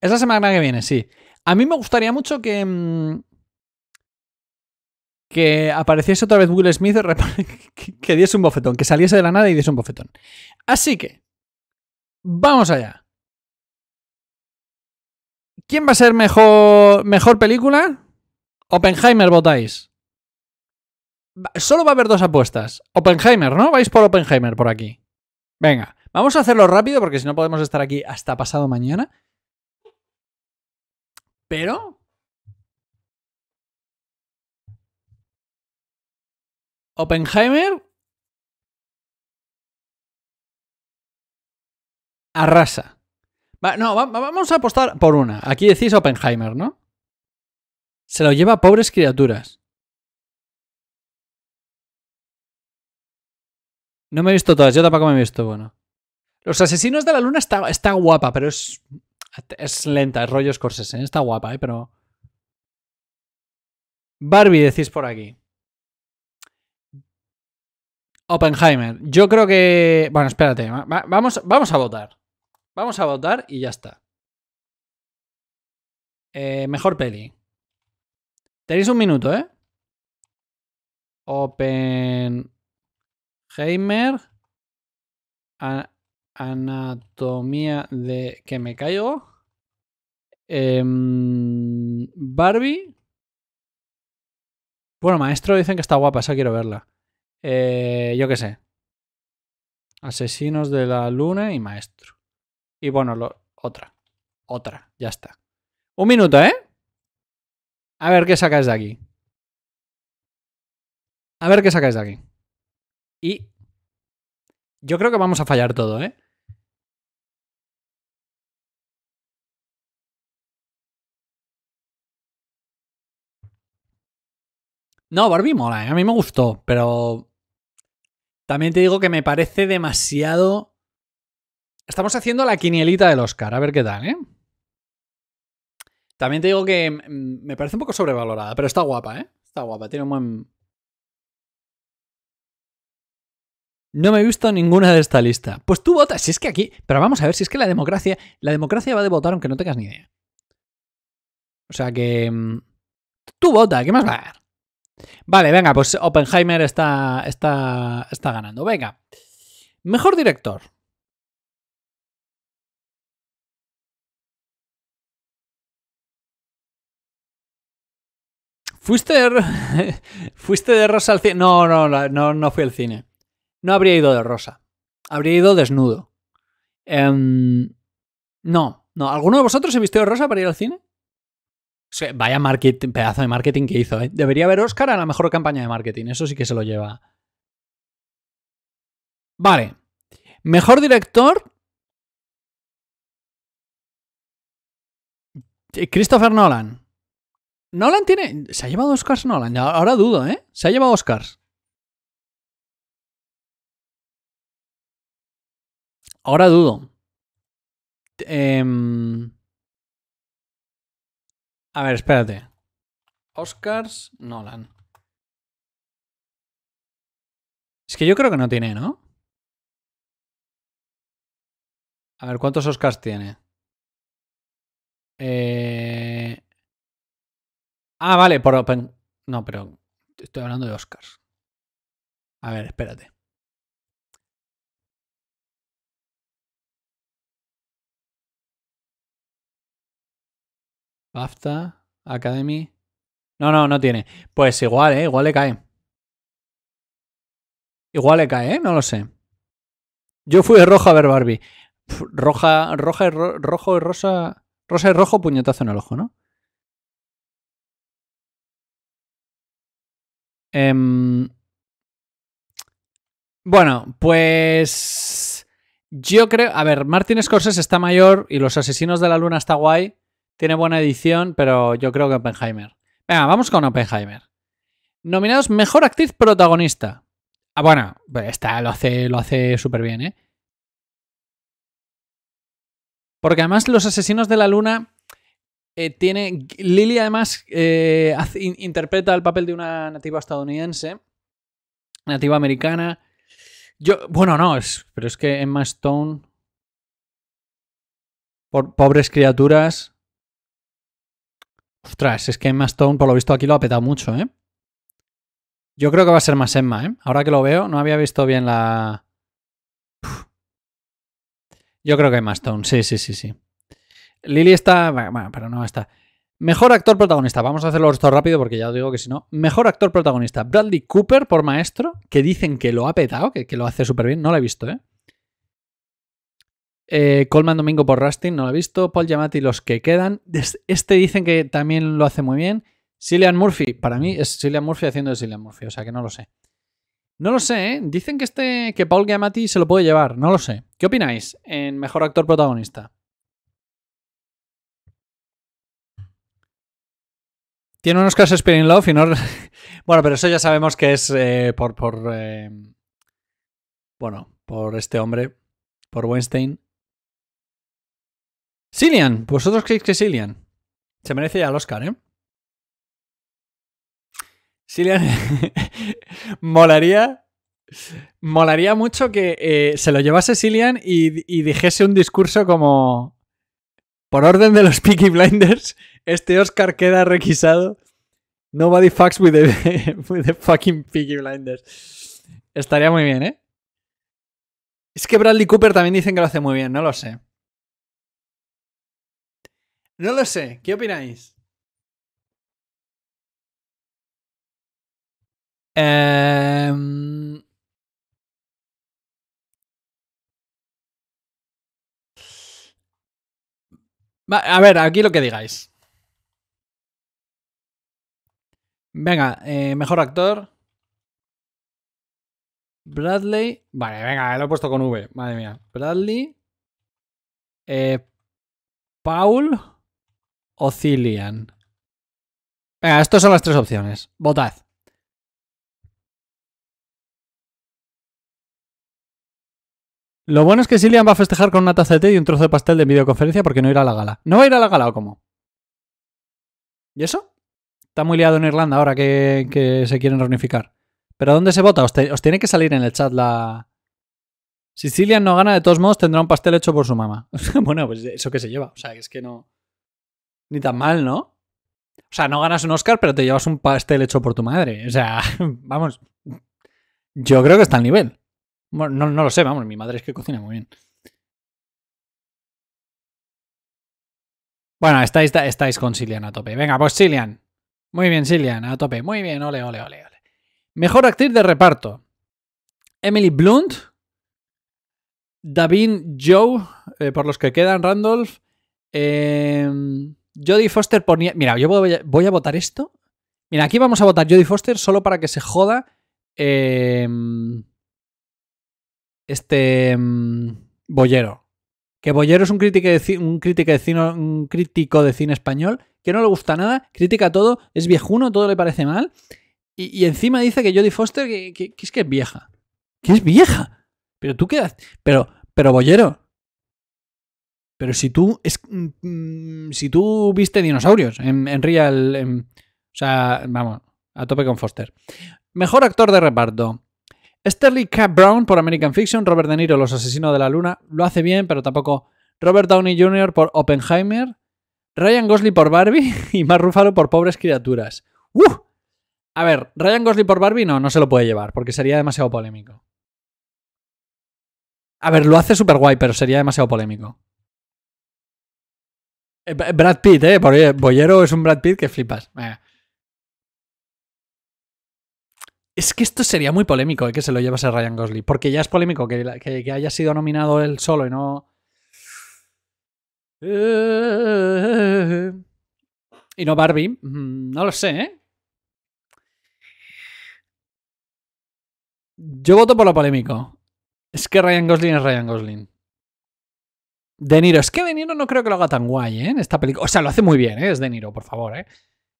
Es la semana que viene, sí. A mí me gustaría mucho que. Mm, que apareciese otra vez Will Smith, que, que diese un bofetón, que saliese de la nada y diese un bofetón. Así que. Vamos allá. ¿Quién va a ser mejor, mejor película? Oppenheimer votáis. Solo va a haber dos apuestas. Oppenheimer, ¿no? Vais por Oppenheimer por aquí. Venga, vamos a hacerlo rápido porque si no podemos estar aquí hasta pasado mañana. Pero Oppenheimer arrasa. no, vamos a apostar por una. Aquí decís Oppenheimer, ¿no? Se lo lleva a pobres criaturas. No me he visto todas, yo tampoco me he visto, bueno. Los asesinos de la luna está, está guapa, pero es es lenta, es rollo Scorsese. Está guapa, ¿eh? Pero... Barbie, decís por aquí. Oppenheimer. Yo creo que... Bueno, espérate. vamos, vamos a votar. Vamos a votar y ya está. Eh, mejor peli. Tenéis un minuto, ¿eh? Oppenheimer. Anatomía de que me caigo. Em, Barbie. Bueno, maestro, dicen que está guapa, esa quiero verla. Eh, yo qué sé. Asesinos de la Luna y Maestro. Y bueno, otra. Otra, ya está. Un minuto, ¿eh? A ver qué sacáis de aquí. A ver qué sacáis de aquí. Y yo creo que vamos a fallar todo, ¿eh? No, Barbie mola, ¿eh? a mí me gustó, pero también te digo que me parece demasiado... Estamos haciendo la quinielita del Oscar, a ver qué tal, ¿eh? También te digo que me parece un poco sobrevalorada, pero está guapa, ¿eh? Está guapa, tiene un buen... No me he visto ninguna de esta lista. Pues tú votas, si es que aquí... Pero vamos a ver, si es que la democracia... La democracia va de votar aunque no tengas ni idea. O sea que... Mm, tú vota, ¿qué más va a dar? Vale, venga, pues Oppenheimer está, está, está ganando. Venga. Mejor director. ¿Fuiste de, de rosa al cine? No, no, no, no fui al cine. No habría ido de rosa. Habría ido desnudo. Em, no, no. ¿Alguno de vosotros se vistió de rosa para ir al cine? vaya marketing, pedazo de marketing que hizo. ¿eh? Debería haber Oscar a la mejor campaña de marketing. Eso sí que se lo lleva. Vale. Mejor director. Christopher Nolan. Nolan tiene. Se ha llevado Oscars Nolan. Ahora dudo, ¿eh? Se ha llevado Oscars. Ahora dudo. Eh... A ver, espérate. Oscars, Nolan. Es que yo creo que no tiene, ¿no? A ver, ¿cuántos Oscars tiene? Eh, ah, vale, por Open. No, pero estoy hablando de Oscars. A ver, espérate. BAFTA, Academy. No, no, no tiene. Pues igual, ¿eh? Igual le cae. Igual le cae, ¿eh? No lo sé. Yo fui de rojo a ver Barbie. roja, roja, Rojo rojo, rosa. Rosa y rojo, puñetazo en el ojo, ¿no? Em, bueno, pues. Yo creo. A ver, Martin Scorsese está mayor y Los Asesinos de la Luna está guay. Tiene buena edición, pero yo creo que Oppenheimer. Venga, vamos con Oppenheimer. Nominados Mejor Actriz Protagonista. Ah, bueno, esta lo hace, lo hace súper bien, ¿eh? Porque además Los Asesinos de la Luna eh, tiene... Lily además eh, interpreta el papel de una nativa estadounidense, nativa americana. Yo, bueno, no, es, pero es que Emma Stone... Por, pobres criaturas. Ostras, es que Emma Stone, por lo visto, aquí lo ha petado mucho, ¿eh? Yo creo que va a ser más Emma, ¿eh? Ahora que lo veo, no había visto bien la... Yo creo que Emma Stone, sí, sí, sí, sí. Lily está... Bueno, pero no está... Mejor actor protagonista. Vamos a hacerlo esto rápido porque ya digo que si no. Mejor actor protagonista. Bradley Cooper por maestro, que dicen que lo ha petado, que, que lo hace súper bien. No lo he visto, ¿eh? Eh, Colman Domingo por Rustin, no lo he visto. Paul Giamatti, los que quedan. Este dicen que también lo hace muy bien. Cillian Murphy, para mí es Cillian Murphy haciendo de Cillian Murphy, o sea que no lo sé. No lo sé, ¿eh? Dicen que, este, que Paul Giamatti se lo puede llevar, no lo sé. ¿Qué opináis en Mejor Actor Protagonista? Tiene unos casos Spinning Love y no... bueno, pero eso ya sabemos que es eh, por... por Bueno, por este hombre, por Weinstein. Cillian, ¿vosotros creéis que Cillian? Se merece ya el Oscar, ¿eh? Cillian molaría molaría mucho que eh, se lo llevase Cillian y, dijese un discurso como por orden de los Peaky Blinders este Oscar queda requisado nobody fucks with the, fucking Peaky Blinders estaría muy bien, ¿eh? es que Bradley Cooper también dicen que lo hace muy bien, no lo sé no lo sé, ¿qué opináis? Em, a ver, aquí lo que digáis. Venga, eh, mejor actor. Bradley. Vale, venga, lo he puesto con V. Madre mía. Bradley. Eh, Paul o Cillian. Venga, estas son las tres opciones. Votad. Lo bueno es que Cillian va a festejar con una taza de té y un trozo de pastel de videoconferencia porque no irá a la gala. ¿No va a ir a la gala o cómo? ¿Y eso? Está muy liado en Irlanda ahora que, se quieren reunificar. ¿Pero dónde se vota? Os, os, tiene que salir en el chat la... Si Cillian no gana, de todos modos tendrá un pastel hecho por su mamá. bueno, pues eso que se lleva. O sea, es que no... Ni tan mal, ¿no? O sea, no ganas un Oscar, pero te llevas un pastel hecho por tu madre. O sea, vamos. Yo creo que está al nivel. no, lo sé, vamos, mi madre es que cocina muy bien. Bueno, estáis, estáis con Silian a tope. Venga, pues Silian. Muy bien, Silian, a tope. Muy bien, ole, ole, ole, ole. Mejor actriz de reparto. Emily Blunt. Davin Joe, eh, por los que quedan, Randolph. Eh, Jodie Foster ponía. Mira, yo voy a, votar esto. Mira, aquí vamos a votar Jodie Foster solo para que se joda. Em, este. Em, Bollero. Que Bollero es un crítico, de, un, crítico de cine, crítico de cine español que no le gusta nada, critica todo, es viejuno, todo le parece mal. Y, encima dice que Jodie Foster que, es que es vieja. Que es vieja. Pero tú quedas. Pero, pero Bollero, pero si tú, mm, si tú viste dinosaurios en, Real... o sea, vamos, a tope con Foster. Mejor actor de reparto. Sterling K. Brown por American Fiction, Robert De Niro, Los Asesinos de la Luna, lo hace bien, pero tampoco. Robert Downey Jr. por Oppenheimer, Ryan Gosling por Barbie y Mark Ruffalo por Pobres Criaturas. ¡Uh! A ver, Ryan Gosling por Barbie no, no se lo puede llevar, porque sería demasiado polémico. A ver, lo hace súper guay, pero sería demasiado polémico. Eh, Brad Pitt, ¿eh? Bollero es un Brad Pitt que flipas. Es que esto sería muy polémico eh, que se lo a Ryan Gosling. Porque ya es polémico que, que haya sido nominado él solo y no. Y no Barbie. Mm, no lo sé, ¿eh? Yo voto por lo polémico. Es que Ryan Gosling es Ryan Gosling. De Niro, es que De Niro no creo que lo haga tan guay, ¿eh? En esta película. O sea, lo hace muy bien, ¿eh? Es De Niro, por favor, ¿eh?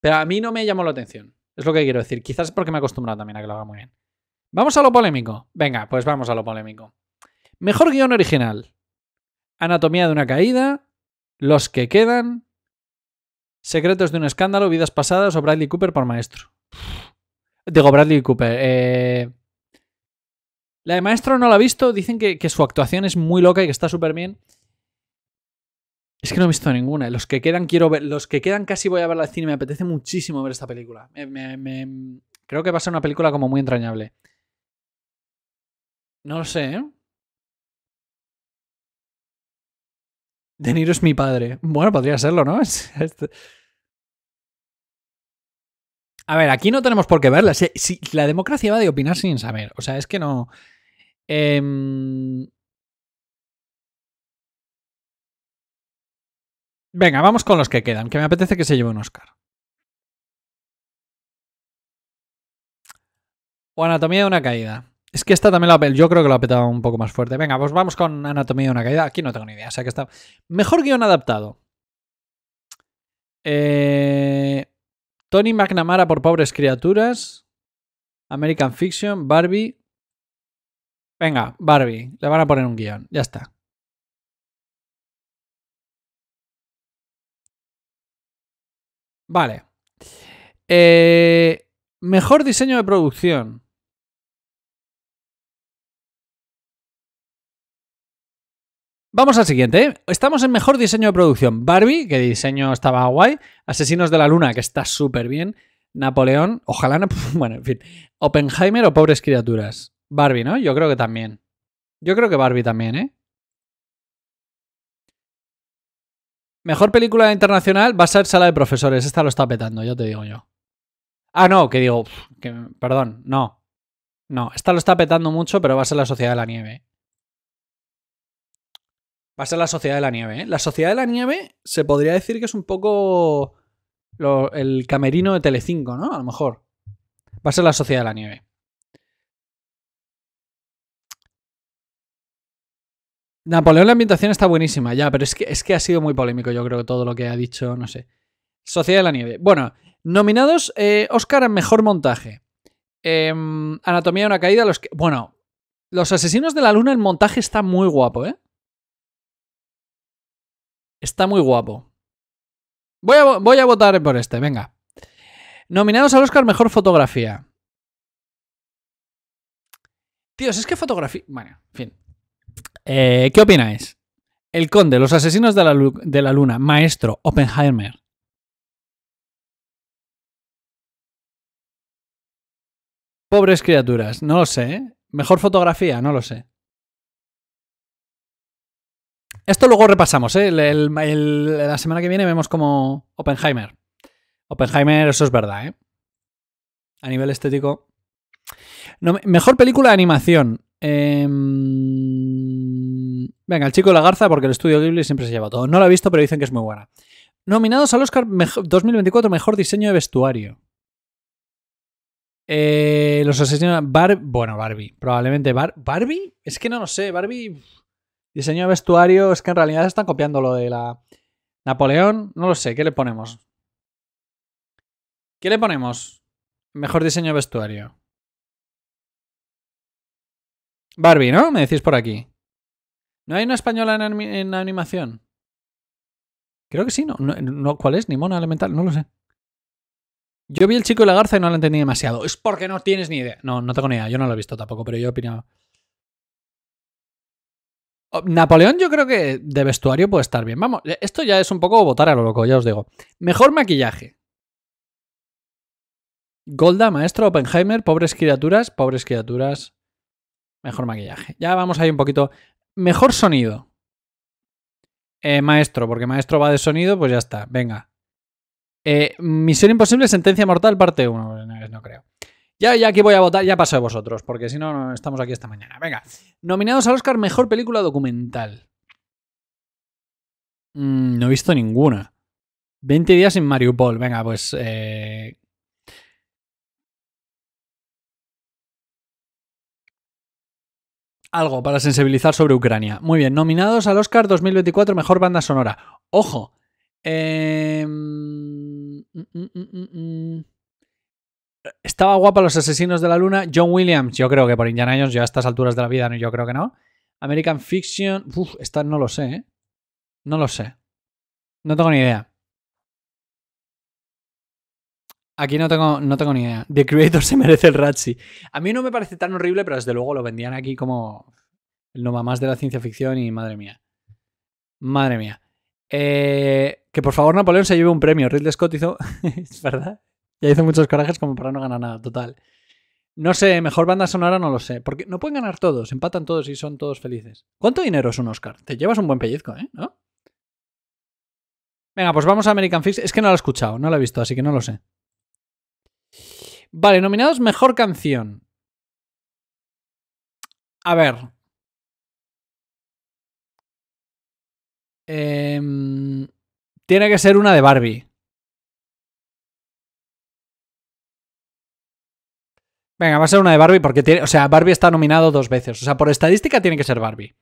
Pero a mí no me llamó la atención. Es lo que quiero decir. Quizás es porque me he acostumbrado también a que lo haga muy bien. Vamos a lo polémico. Venga, pues vamos a lo polémico. Mejor guión original. Anatomía de una caída. Los que quedan. Secretos de un escándalo, vidas pasadas o Bradley Cooper por maestro. Digo, Bradley Cooper. Eh. La de maestro no la he visto. Dicen que, que su actuación es muy loca y que está súper bien. Es que no he visto ninguna. Los que quedan quiero ver. Los que quedan casi voy a verla al cine. Me apetece muchísimo ver esta película. Creo que va a ser una película como muy entrañable. No lo sé, ¿eh? De es mi padre. Bueno, podría serlo, ¿no? Este. A ver, aquí no tenemos por qué verla. Si, la democracia va de opinar sin saber. O sea, es que no. Em, Venga, vamos con los que quedan, que me apetece que se lleve un Oscar. O Anatomía de una caída. Es que esta también la yo creo que la ha petado un poco más fuerte. Venga, pues vamos con Anatomía de una caída. Aquí no tengo ni idea, o sea que está... Mejor guión adaptado. Eh, Tony McNamara por Pobres Criaturas. American Fiction, Barbie. Venga, Barbie. Le van a poner un guión. Ya está. Vale. Eh, mejor diseño de producción. Vamos al siguiente. ¿eh? Estamos en mejor diseño de producción. Barbie, que diseño estaba guay. Asesinos de la Luna, que está súper bien. Napoleón, ojalá. Bueno, en fin. Oppenheimer o Pobres Criaturas. Barbie, ¿no? Yo creo que también. Yo creo que Barbie también, ¿eh? Mejor película internacional va a ser Sala de Profesores. Esta lo está petando, yo te digo yo. Ah, no, que digo, perdón, no. No, esta lo está petando mucho, pero va a ser La Sociedad de la Nieve. Va a ser La Sociedad de la Nieve. ¿eh? La Sociedad de la Nieve se podría decir que es un poco el camerino de Telecinco, ¿no? A lo mejor. Va a ser La Sociedad de la Nieve. Napoleón la ambientación está buenísima, ya, pero es que, es que ha sido muy polémico, yo creo, todo lo que ha dicho, no sé. Sociedad de la Nieve. Bueno, nominados eh, Oscar a Mejor Montaje. Em, Anatomía de una caída, los que... Bueno, Los Asesinos de la Luna, el montaje está muy guapo, ¿eh? Está muy guapo. Voy a, voy a votar por este, venga. Nominados al Oscar Mejor Fotografía. Tíos, es que fotografía... Bueno, en fin. Eh, ¿Qué opináis? El Conde, Los Asesinos de la, Luna, Maestro, Oppenheimer. Pobres criaturas, no lo sé. ¿eh? Mejor fotografía, no lo sé. Esto luego repasamos, ¿eh? la semana que viene vemos como Oppenheimer. Oppenheimer, eso es verdad, ¿eh? A nivel estético. mejor película de animación. Eh, venga, el chico de la garza, porque el estudio Ghibli siempre se lleva todo. No la he visto, pero dicen que es muy buena. Nominados al Oscar 2024 Mejor Diseño de Vestuario. Eh, los asesinos. Bar, bueno, Barbie. Probablemente. ¿Barbie? Es que no lo sé. Barbie. Diseño de vestuario. Es que en realidad están copiando lo de la. Napoleón. No lo sé. ¿Qué le ponemos? ¿Qué le ponemos? Mejor diseño de vestuario. Barbie, ¿no? Me decís por aquí. ¿No hay una española en, animación? Creo que sí, ¿no? no, no cuál es? ¿Nimona Elemental? No lo sé. Yo vi el chico y la garza y no lo entendí demasiado. Es porque no tienes ni idea. No, no tengo ni idea. Yo no lo he visto tampoco, pero yo opinaba. Oh, Napoleón yo creo que de vestuario puede estar bien. Vamos, eh, esto ya es un poco votar a lo loco, ya os digo. Mejor maquillaje. Golda, maestro, Oppenheimer, pobres criaturas, pobres criaturas. Mejor maquillaje. Ya vamos ahí un poquito. Mejor sonido. Eh, maestro, porque maestro va de sonido, pues ya está, venga. Eh, Misión Imposible, Sentencia Mortal, parte 1. Pues no, creo. Ya, ya aquí voy a votar, ya paso de vosotros, porque si no, no estamos aquí esta mañana. Venga, nominados al Oscar Mejor Película Documental. Mm, no he visto ninguna. 20 días en Mariupol, venga, pues... Eh, Algo para sensibilizar sobre Ucrania. Muy bien, nominados al Oscar 2024 Mejor Banda Sonora. Ojo. Em, mm, mm, mm, Estaba guapa Los Asesinos de la Luna. John Williams, yo creo que por Indiana Jones, yo a estas alturas de la vida, yo creo que no. American Fiction, uff, esta no lo sé, ¿eh? No lo sé. No tengo ni idea. Aquí no tengo, no tengo ni idea. The Creator se merece el Ratchi. A mí no me parece tan horrible, pero desde luego lo vendían aquí como el no más de la ciencia ficción y madre mía. Madre mía. Eh, que por favor Napoleón se lleve un premio. Ridley Scott hizo. es verdad. Ya hizo muchos corajes como para no ganar nada, total. No sé, mejor banda sonora no lo sé. Porque no pueden ganar todos, empatan todos y son todos felices. ¿Cuánto dinero es un Oscar? Te llevas un buen pellizco, ¿eh? ¿No? Venga, pues vamos a American Fix. Es que no lo he escuchado, no lo he visto, así que no lo sé. Vale, nominados mejor canción. A ver. Em, tiene que ser una de Barbie. Venga, va a ser una de Barbie porque tiene, o sea, Barbie está nominado dos veces. O sea, por estadística tiene que ser Barbie.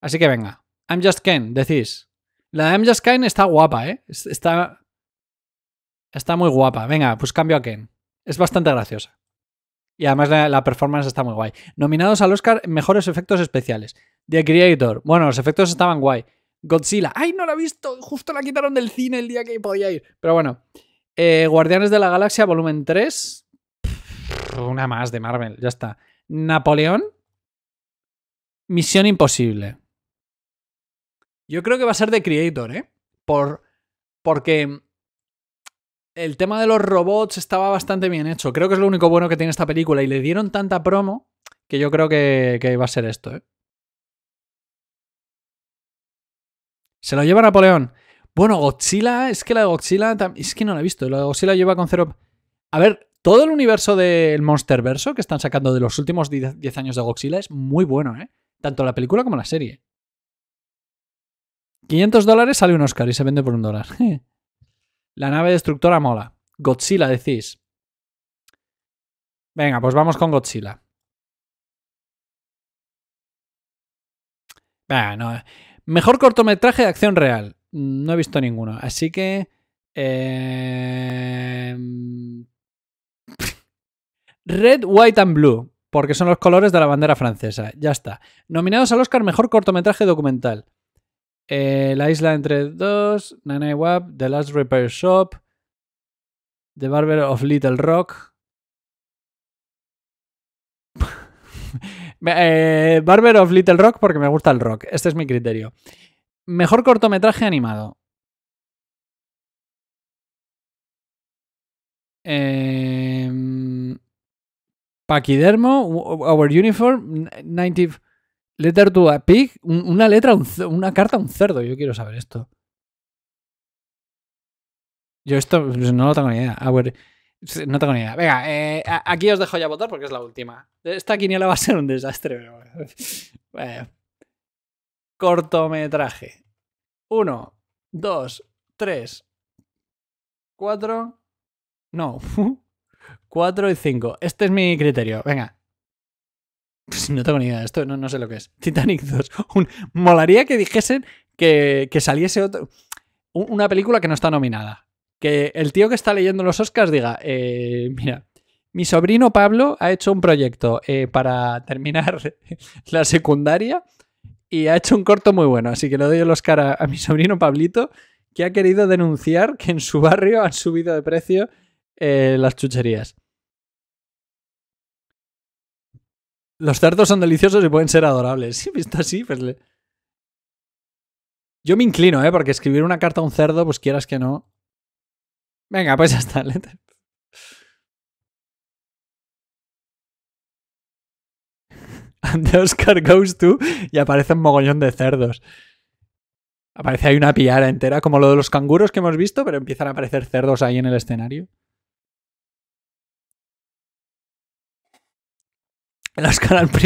Así que venga. I'm Just Ken, decís. La de I'm Just Ken está guapa, ¿eh? Está, está muy guapa. Venga, pues cambio a Ken. Es bastante graciosa. Y además la, performance está muy guay. Nominados al Oscar, mejores efectos especiales. The Creator. Bueno, los efectos estaban guay. Godzilla. ¡Ay, no la he visto! Justo la quitaron del cine el día que podía ir. Pero bueno. Eh, Guardianes de la Galaxia, volumen 3. una más de Marvel, ya está. Napoleón. Misión Imposible. Yo creo que va a ser The Creator, ¿eh? Por, porque el tema de los robots estaba bastante bien hecho. Creo que es lo único bueno que tiene esta película. Y le dieron tanta promo que yo creo que, va a ser esto. ¿eh? Se lo lleva Napoleón. Bueno, Godzilla, es que la de Godzilla. Es que no la he visto. La de Godzilla lleva con cero. A ver, todo el universo del Monster Verso que están sacando de los últimos 10 años de Godzilla es muy bueno, ¿eh? Tanto la película como la serie. 500 dólares sale un Oscar y se vende por un dólar. La nave destructora mola. Godzilla decís. Venga, pues vamos con Godzilla. mejor cortometraje de acción real. Mm, no he visto ninguno, así que... Em, Red, White and Blue, porque son los colores de la bandera francesa. Ya está. Nominados al Oscar Mejor Cortometraje Documental. Eh, la isla entre dos, Nana Wap, The Last Repair Shop, The Barber of Little Rock. Eh, Barber of Little Rock porque me gusta el rock. Este es mi criterio. Mejor cortometraje animado. Em, Paquidermo, Our Uniform, 90... Letter to a pig, una letra, una carta a un cerdo. Yo quiero saber esto. Yo esto pues, no lo tengo ni idea. A ver, no tengo ni idea. Venga, eh, aquí os dejo ya votar porque es la última. Esta quiniela va a ser un desastre. Cortometraje. Uno, dos, tres, cuatro. No, cuatro y cinco. Este es mi criterio. Venga. Pues no tengo ni idea, de esto no, sé lo que es. Titanic 2. molaría que dijesen que, saliese otro, una película que no está nominada. Que el tío que está leyendo los Oscars diga, eh, mira, mi sobrino Pablo ha hecho un proyecto eh, para terminar la secundaria y ha hecho un corto muy bueno, así que le doy el Oscar a, mi sobrino Pablito, que ha querido denunciar que en su barrio han subido de precio eh, las chucherías. Los cerdos son deliciosos y pueden ser adorables. Si visto así, pues le... Yo me inclino, ¿eh? Porque escribir una carta a un cerdo, pues quieras que no. Venga, pues ya está. And Oscar goes to y aparece un mogollón de cerdos. Aparece ahí una piara entera, como lo de los canguros que hemos visto, pero empiezan a aparecer cerdos ahí en el escenario. la escala al primer